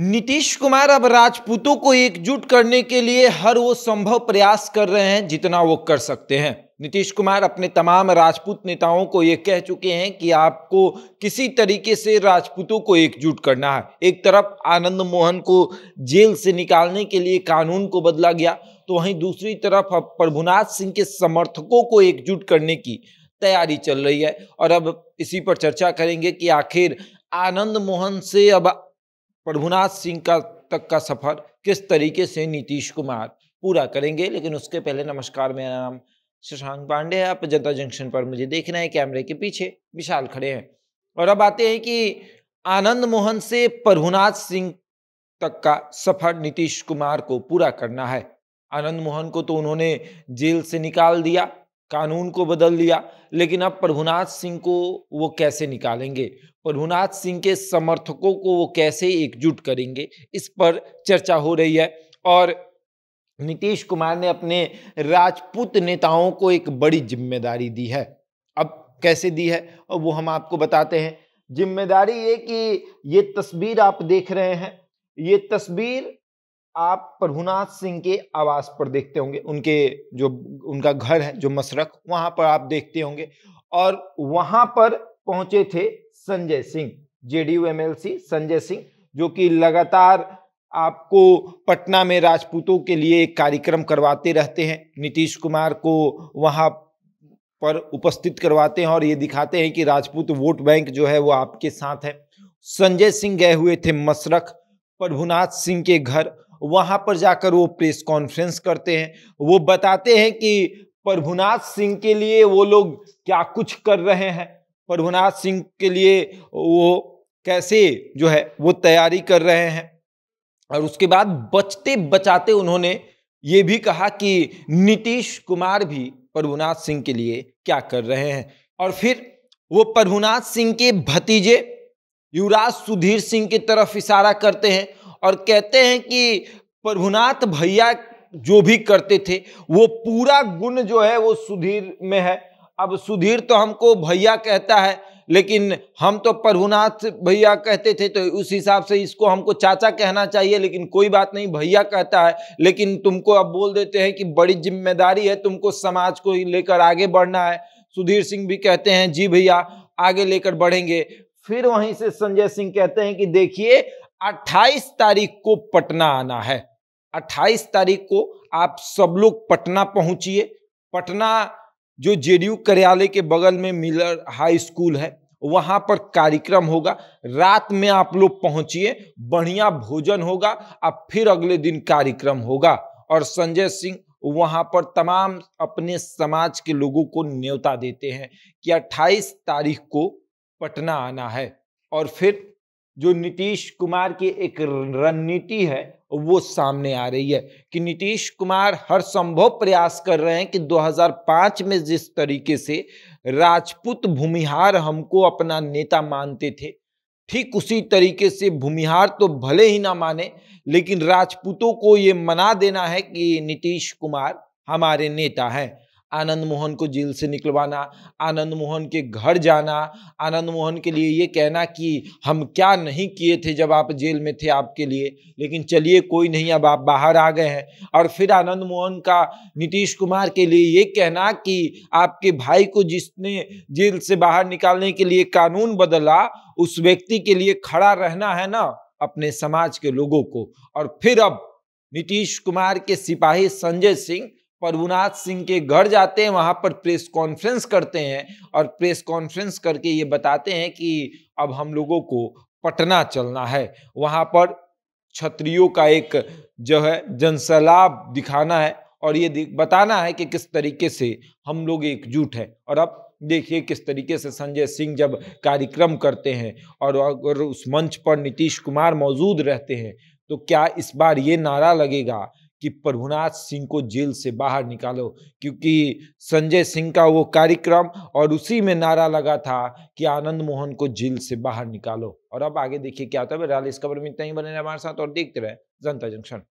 नीतीश कुमार अब राजपूतों को एकजुट करने के लिए हर वो संभव प्रयास कर रहे हैं जितना वो कर सकते हैं नीतीश कुमार अपने तमाम राजपूत नेताओं को ये कह चुके हैं कि आपको किसी तरीके से राजपूतों को एकजुट करना है एक तरफ आनंद मोहन को जेल से निकालने के लिए कानून को बदला गया तो वहीं दूसरी तरफ अब प्रभुनाथ सिंह के समर्थकों को एकजुट करने की तैयारी चल रही है और अब इसी पर चर्चा करेंगे कि आखिर आनंद मोहन से अब प्रभुनाथ सिंह का तक का सफर किस तरीके से नीतीश कुमार पूरा करेंगे लेकिन उसके पहले नमस्कार मेरा नाम शशांक पांडे है आप जनता जंक्शन पर मुझे देख रहे हैं कैमरे के पीछे विशाल खड़े हैं और अब आते हैं कि आनंद मोहन से प्रभुनाथ सिंह तक का सफर नीतीश कुमार को पूरा करना है आनंद मोहन को तो उन्होंने जेल से निकाल दिया कानून को बदल दिया लेकिन अब प्रभुनाथ सिंह को वो कैसे निकालेंगे प्रभुनाथ सिंह के समर्थकों को वो कैसे एकजुट करेंगे इस पर चर्चा हो रही है और नीतीश कुमार ने अपने राजपूत नेताओं को एक बड़ी जिम्मेदारी दी है अब कैसे दी है और वो हम आपको बताते हैं जिम्मेदारी ये कि ये तस्वीर आप देख रहे हैं ये तस्वीर आप प्रभुनाथ सिंह के आवास पर देखते होंगे उनके जो उनका घर है जो मसरक वहां पर आप देखते होंगे और वहां पर पहुंचे थे संजय सिंह जेडीयू एमएलसी संजय सिंह जो कि लगातार आपको पटना में राजपूतों के लिए एक कार्यक्रम करवाते रहते हैं नीतीश कुमार को वहां पर उपस्थित करवाते हैं और ये दिखाते हैं कि राजपूत वोट बैंक जो है वो आपके साथ है संजय सिंह गए हुए थे मसरख प्रभुनाथ सिंह के घर वहां पर जाकर वो प्रेस कॉन्फ्रेंस करते हैं वो बताते हैं कि प्रभुनाथ सिंह के लिए वो लोग क्या कुछ कर रहे हैं प्रभुनाथ सिंह के लिए वो कैसे जो है वो तैयारी कर रहे हैं और उसके बाद बचते बचाते उन्होंने ये भी कहा कि नीतीश कुमार भी प्रभुनाथ सिंह के लिए क्या कर रहे हैं और फिर वो प्रभुनाथ सिंह के भतीजे युवराज सुधीर सिंह की तरफ इशारा करते हैं और कहते हैं कि प्रभुनाथ भैया जो भी करते थे वो पूरा गुण जो है वो सुधीर में है अब सुधीर तो हमको भैया कहता है लेकिन हम तो प्रभुनाथ भैया कहते थे तो उस हिसाब से इसको हमको चाचा कहना चाहिए लेकिन कोई बात नहीं भैया कहता है लेकिन तुमको अब बोल देते हैं कि बड़ी जिम्मेदारी है तुमको समाज को लेकर आगे बढ़ना है सुधीर सिंह भी कहते हैं जी भैया आगे लेकर बढ़ेंगे फिर वहीं से संजय सिंह कहते हैं कि देखिए 28 तारीख को पटना आना है 28 तारीख को आप सब लोग पटना पहुंचिए पटना जो जेडीयू कार्यालय के बगल में मिलर हाई स्कूल है वहां पर कार्यक्रम होगा रात में आप लोग पहुंचिए बढ़िया भोजन होगा और फिर अगले दिन कार्यक्रम होगा और संजय सिंह वहां पर तमाम अपने समाज के लोगों को न्योता देते हैं कि 28 तारीख को पटना आना है और फिर जो नीतीश कुमार की एक रणनीति है वो सामने आ रही है कि नीतीश कुमार हर संभव प्रयास कर रहे हैं कि 2005 में जिस तरीके से राजपूत भूमिहार हमको अपना नेता मानते थे ठीक उसी तरीके से भूमिहार तो भले ही ना माने लेकिन राजपूतों को ये मना देना है कि नीतीश कुमार हमारे नेता हैं आनंद मोहन को जेल से निकलवाना आनंद मोहन के घर जाना आनंद मोहन के लिए ये कहना कि हम क्या नहीं किए थे जब आप जेल में थे आपके लिए लेकिन चलिए कोई नहीं अब आप बाहर आ गए हैं और फिर आनंद मोहन का नीतीश कुमार के लिए ये कहना कि आपके भाई को जिसने जेल से बाहर निकालने के लिए कानून बदला उस व्यक्ति के लिए खड़ा रहना है ना अपने समाज के लोगों को और फिर अब नीतीश कुमार के सिपाही संजय सिंह प्रभुनाथ सिंह के घर जाते हैं वहां पर प्रेस कॉन्फ्रेंस करते हैं और प्रेस कॉन्फ्रेंस करके ये बताते हैं कि अब हम लोगों को पटना चलना है वहां पर क्षत्रियों का एक जो है जनसलाब दिखाना है और ये बताना है कि किस तरीके से हम लोग एकजुट हैं और अब देखिए किस तरीके से संजय सिंह जब कार्यक्रम करते हैं और अगर उस मंच पर नीतीश कुमार मौजूद रहते हैं तो क्या इस बार ये नारा लगेगा कि प्रभुनाथ सिंह को जेल से बाहर निकालो क्योंकि संजय सिंह का वो कार्यक्रम और उसी में नारा लगा था कि आनंद मोहन को जेल से बाहर निकालो और अब आगे देखिए क्या होता है राल इस खबर में इतना ही बने हमारे साथ और देखते रहे जनता जंक्शन